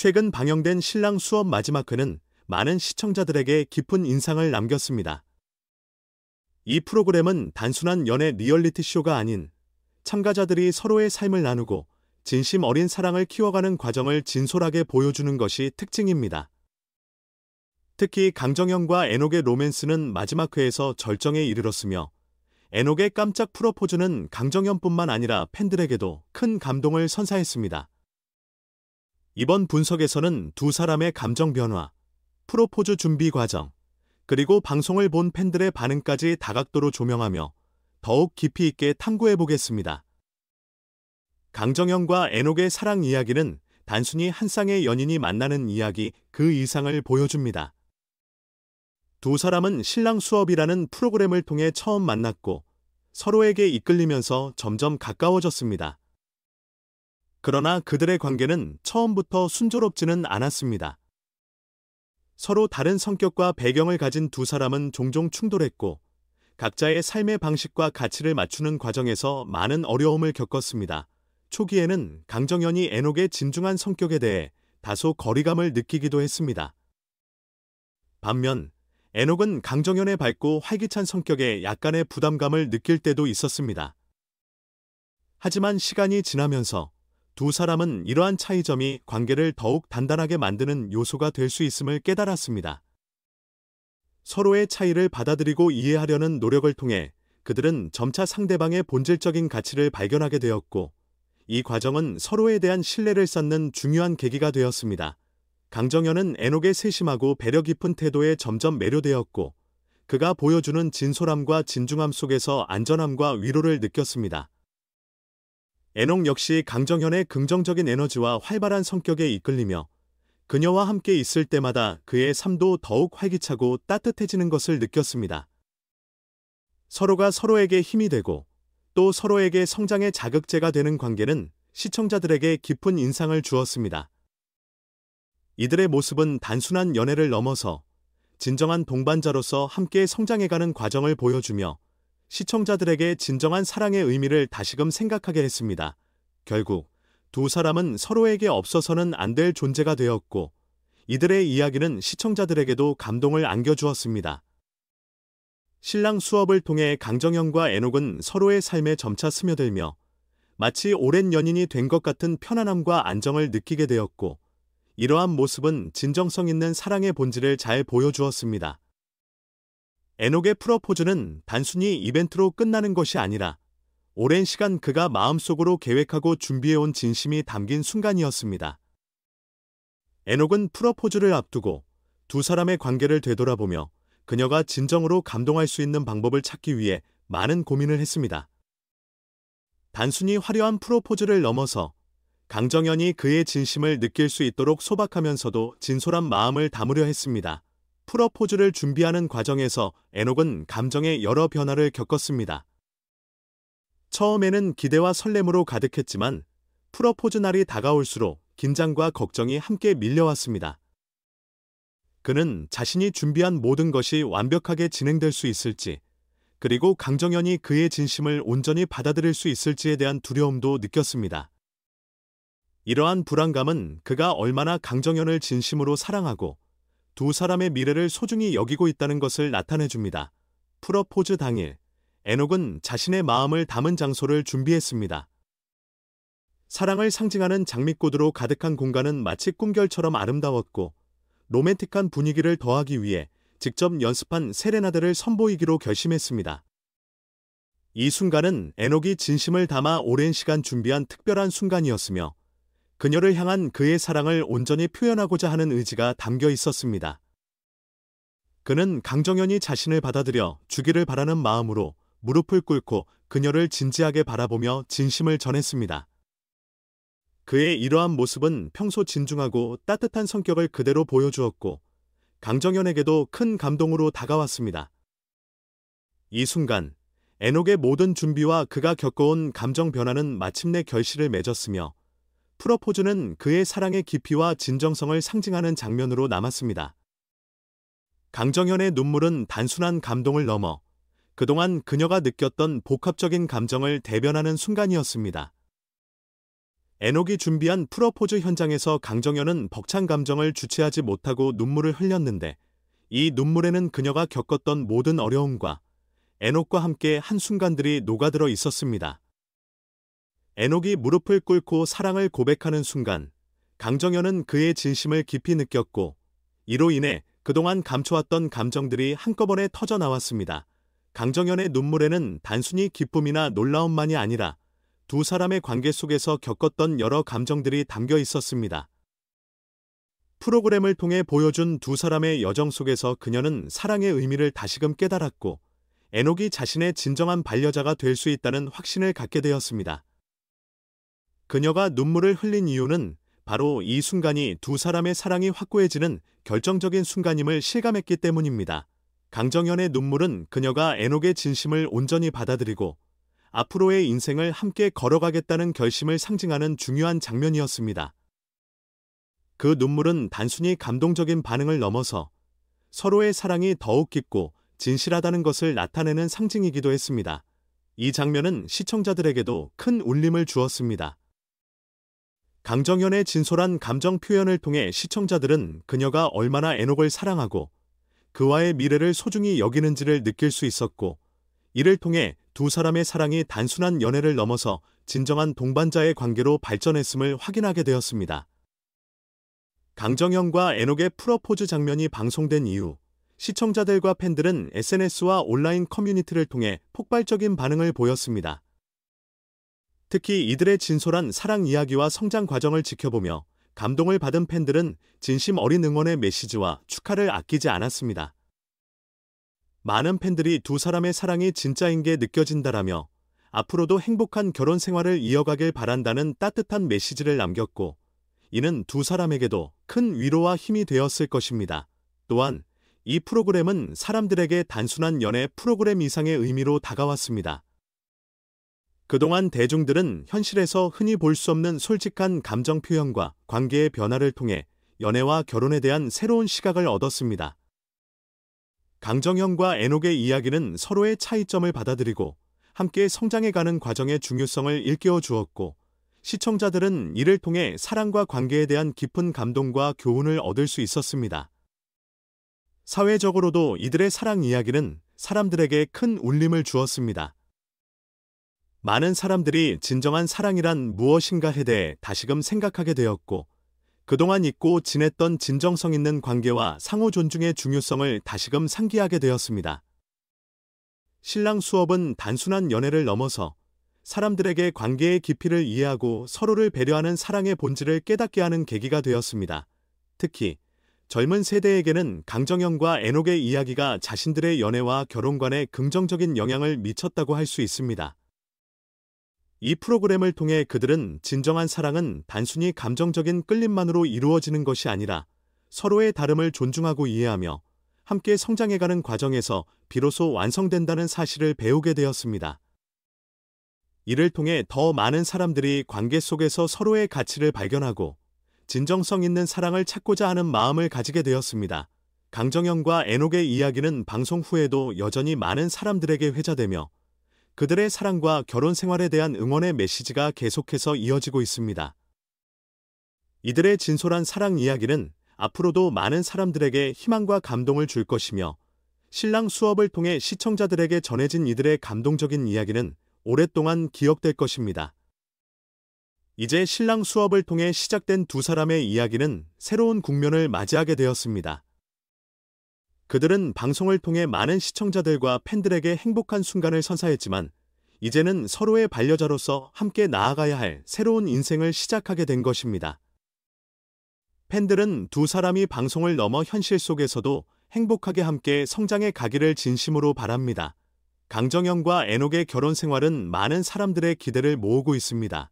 최근 방영된 신랑 수업 마지막 회는 많은 시청자들에게 깊은 인상을 남겼습니다. 이 프로그램은 단순한 연애 리얼리티 쇼가 아닌 참가자들이 서로의 삶을 나누고 진심 어린 사랑을 키워가는 과정을 진솔하게 보여주는 것이 특징입니다. 특히 강정현과 에녹의 로맨스는 마지막 회에서 절정에 이르렀으며 에녹의 깜짝 프로포즈는 강정현뿐만 아니라 팬들에게도 큰 감동을 선사했습니다. 이번 분석에서는 두 사람의 감정 변화, 프로포즈 준비 과정, 그리고 방송을 본 팬들의 반응까지 다각도로 조명하며 더욱 깊이 있게 탐구해 보겠습니다. 강정현과 애녹의 사랑 이야기는 단순히 한 쌍의 연인이 만나는 이야기 그 이상을 보여줍니다. 두 사람은 신랑 수업이라는 프로그램을 통해 처음 만났고 서로에게 이끌리면서 점점 가까워졌습니다. 그러나 그들의 관계는 처음부터 순조롭지는 않았습니다. 서로 다른 성격과 배경을 가진 두 사람은 종종 충돌했고 각자의 삶의 방식과 가치를 맞추는 과정에서 많은 어려움을 겪었습니다. 초기에는 강정현이 애녹의 진중한 성격에 대해 다소 거리감을 느끼기도 했습니다. 반면 애녹은 강정현의 밝고 활기찬 성격에 약간의 부담감을 느낄 때도 있었습니다. 하지만 시간이 지나면서 두 사람은 이러한 차이점이 관계를 더욱 단단하게 만드는 요소가 될 수 있음을 깨달았습니다. 서로의 차이를 받아들이고 이해하려는 노력을 통해 그들은 점차 상대방의 본질적인 가치를 발견하게 되었고 이 과정은 서로에 대한 신뢰를 쌓는 중요한 계기가 되었습니다. 강정현은 에녹의 세심하고 배려 깊은 태도에 점점 매료되었고 그가 보여주는 진솔함과 진중함 속에서 안전함과 위로를 느꼈습니다. 애농 역시 강정현의 긍정적인 에너지와 활발한 성격에 이끌리며 그녀와 함께 있을 때마다 그의 삶도 더욱 활기차고 따뜻해지는 것을 느꼈습니다. 서로가 서로에게 힘이 되고 또 서로에게 성장의 자극제가 되는 관계는 시청자들에게 깊은 인상을 주었습니다. 이들의 모습은 단순한 연애를 넘어서 진정한 동반자로서 함께 성장해가는 과정을 보여주며 시청자들에게 진정한 사랑의 의미를 다시금 생각하게 했습니다. 결국 두 사람은 서로에게 없어서는 안 될 존재가 되었고 이들의 이야기는 시청자들에게도 감동을 안겨주었습니다. 신랑 수업을 통해 강정현과 애녹은 서로의 삶에 점차 스며들며 마치 오랜 연인이 된 것 같은 편안함과 안정을 느끼게 되었고 이러한 모습은 진정성 있는 사랑의 본질을 잘 보여주었습니다. 에녹의 프로포즈는 단순히 이벤트로 끝나는 것이 아니라 오랜 시간 그가 마음속으로 계획하고 준비해온 진심이 담긴 순간이었습니다. 에녹은 프로포즈를 앞두고 두 사람의 관계를 되돌아보며 그녀가 진정으로 감동할 수 있는 방법을 찾기 위해 많은 고민을 했습니다. 단순히 화려한 프로포즈를 넘어서 강정현이 그의 진심을 느낄 수 있도록 소박하면서도 진솔한 마음을 담으려 했습니다. 프러포즈를 준비하는 과정에서 에녹은 감정의 여러 변화를 겪었습니다. 처음에는 기대와 설렘으로 가득했지만 프러포즈 날이 다가올수록 긴장과 걱정이 함께 밀려왔습니다. 그는 자신이 준비한 모든 것이 완벽하게 진행될 수 있을지, 그리고 강정현이 그의 진심을 온전히 받아들일 수 있을지에 대한 두려움도 느꼈습니다. 이러한 불안감은 그가 얼마나 강정현을 진심으로 사랑하고 두 사람의 미래를 소중히 여기고 있다는 것을 나타내 줍니다. 프러포즈 당일, 에녹은 자신의 마음을 담은 장소를 준비했습니다. 사랑을 상징하는 장미꽃으로 가득한 공간은 마치 꿈결처럼 아름다웠고 로맨틱한 분위기를 더하기 위해 직접 연습한 세레나데를 선보이기로 결심했습니다. 이 순간은 에녹이 진심을 담아 오랜 시간 준비한 특별한 순간이었으며 그녀를 향한 그의 사랑을 온전히 표현하고자 하는 의지가 담겨 있었습니다. 그는 강정현이 자신을 받아들여 주기를 바라는 마음으로 무릎을 꿇고 그녀를 진지하게 바라보며 진심을 전했습니다. 그의 이러한 모습은 평소 진중하고 따뜻한 성격을 그대로 보여주었고 강정현에게도 큰 감동으로 다가왔습니다. 이 순간 에녹의 모든 준비와 그가 겪어온 감정 변화는 마침내 결실을 맺었으며 프로포즈는 그의 사랑의 깊이와 진정성을 상징하는 장면으로 남았습니다. 강정현의 눈물은 단순한 감동을 넘어 그동안 그녀가 느꼈던 복합적인 감정을 대변하는 순간이었습니다. 에녹이 준비한 프로포즈 현장에서 강정현은 벅찬 감정을 주체하지 못하고 눈물을 흘렸는데 이 눈물에는 그녀가 겪었던 모든 어려움과 에녹과 함께 한순간들이 녹아들어 있었습니다. 에녹이 무릎을 꿇고 사랑을 고백하는 순간 강정현은 그의 진심을 깊이 느꼈고 이로 인해 그동안 감춰왔던 감정들이 한꺼번에 터져나왔습니다. 강정현의 눈물에는 단순히 기쁨이나 놀라움만이 아니라 두 사람의 관계 속에서 겪었던 여러 감정들이 담겨 있었습니다. 프로그램을 통해 보여준 두 사람의 여정 속에서 그녀는 사랑의 의미를 다시금 깨달았고 에녹이 자신의 진정한 반려자가 될 수 있다는 확신을 갖게 되었습니다. 그녀가 눈물을 흘린 이유는 바로 이 순간이 두 사람의 사랑이 확고해지는 결정적인 순간임을 실감했기 때문입니다. 강정현의 눈물은 그녀가 애녹의 진심을 온전히 받아들이고 앞으로의 인생을 함께 걸어가겠다는 결심을 상징하는 중요한 장면이었습니다. 그 눈물은 단순히 감동적인 반응을 넘어서 서로의 사랑이 더욱 깊고 진실하다는 것을 나타내는 상징이기도 했습니다. 이 장면은 시청자들에게도 큰 울림을 주었습니다. 강정현의 진솔한 감정 표현을 통해 시청자들은 그녀가 얼마나 에녹을 사랑하고 그와의 미래를 소중히 여기는지를 느낄 수 있었고 이를 통해 두 사람의 사랑이 단순한 연애를 넘어서 진정한 동반자의 관계로 발전했음을 확인하게 되었습니다. 강정현과 에녹의 프로포즈 장면이 방송된 이후 시청자들과 팬들은 SNS와 온라인 커뮤니티를 통해 폭발적인 반응을 보였습니다. 특히 이들의 진솔한 사랑 이야기와 성장 과정을 지켜보며 감동을 받은 팬들은 진심 어린 응원의 메시지와 축하를 아끼지 않았습니다. 많은 팬들이 두 사람의 사랑이 진짜인 게 느껴진다라며 앞으로도 행복한 결혼 생활을 이어가길 바란다는 따뜻한 메시지를 남겼고 이는 두 사람에게도 큰 위로와 힘이 되었을 것입니다. 또한 이 프로그램은 사람들에게 단순한 연애 프로그램 이상의 의미로 다가왔습니다. 그동안 대중들은 현실에서 흔히 볼 수 없는 솔직한 감정 표현과 관계의 변화를 통해 연애와 결혼에 대한 새로운 시각을 얻었습니다. 강정현과 애녹의 이야기는 서로의 차이점을 받아들이고 함께 성장해가는 과정의 중요성을 일깨워 주었고 시청자들은 이를 통해 사랑과 관계에 대한 깊은 감동과 교훈을 얻을 수 있었습니다. 사회적으로도 이들의 사랑 이야기는 사람들에게 큰 울림을 주었습니다. 많은 사람들이 진정한 사랑이란 무엇인가에 대해 다시금 생각하게 되었고 그동안 잊고 지냈던 진정성 있는 관계와 상호 존중의 중요성을 다시금 상기하게 되었습니다. 신랑 수업은 단순한 연애를 넘어서 사람들에게 관계의 깊이를 이해하고 서로를 배려하는 사랑의 본질을 깨닫게 하는 계기가 되었습니다. 특히 젊은 세대에게는 강정현과 에녹의 이야기가 자신들의 연애와 결혼관에 긍정적인 영향을 미쳤다고 할 수 있습니다. 이 프로그램을 통해 그들은 진정한 사랑은 단순히 감정적인 끌림만으로 이루어지는 것이 아니라 서로의 다름을 존중하고 이해하며 함께 성장해가는 과정에서 비로소 완성된다는 사실을 배우게 되었습니다. 이를 통해 더 많은 사람들이 관계 속에서 서로의 가치를 발견하고 진정성 있는 사랑을 찾고자 하는 마음을 가지게 되었습니다. 강정현과 애녹의 이야기는 방송 후에도 여전히 많은 사람들에게 회자되며 그들의 사랑과 결혼 생활에 대한 응원의 메시지가 계속해서 이어지고 있습니다. 이들의 진솔한 사랑 이야기는 앞으로도 많은 사람들에게 희망과 감동을 줄 것이며 신랑 수업을 통해 시청자들에게 전해진 이들의 감동적인 이야기는 오랫동안 기억될 것입니다. 이제 신랑 수업을 통해 시작된 두 사람의 이야기는 새로운 국면을 맞이하게 되었습니다. 그들은 방송을 통해 많은 시청자들과 팬들에게 행복한 순간을 선사했지만 이제는 서로의 반려자로서 함께 나아가야 할 새로운 인생을 시작하게 된 것입니다. 팬들은 두 사람이 방송을 넘어 현실 속에서도 행복하게 함께 성장해 가기를 진심으로 바랍니다. 강정현과 에녹의 결혼 생활은 많은 사람들의 기대를 모으고 있습니다.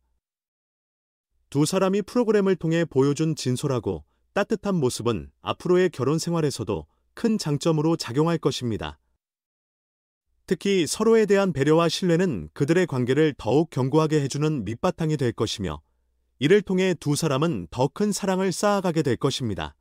두 사람이 프로그램을 통해 보여준 진솔하고 따뜻한 모습은 앞으로의 결혼 생활에서도 큰 장점으로 작용할 것입니다. 특히 서로에 대한 배려와 신뢰는 그들의 관계를 더욱 견고하게 해주는 밑바탕이 될 것이며 이를 통해 두 사람은 더 큰 사랑을 쌓아가게 될 것입니다.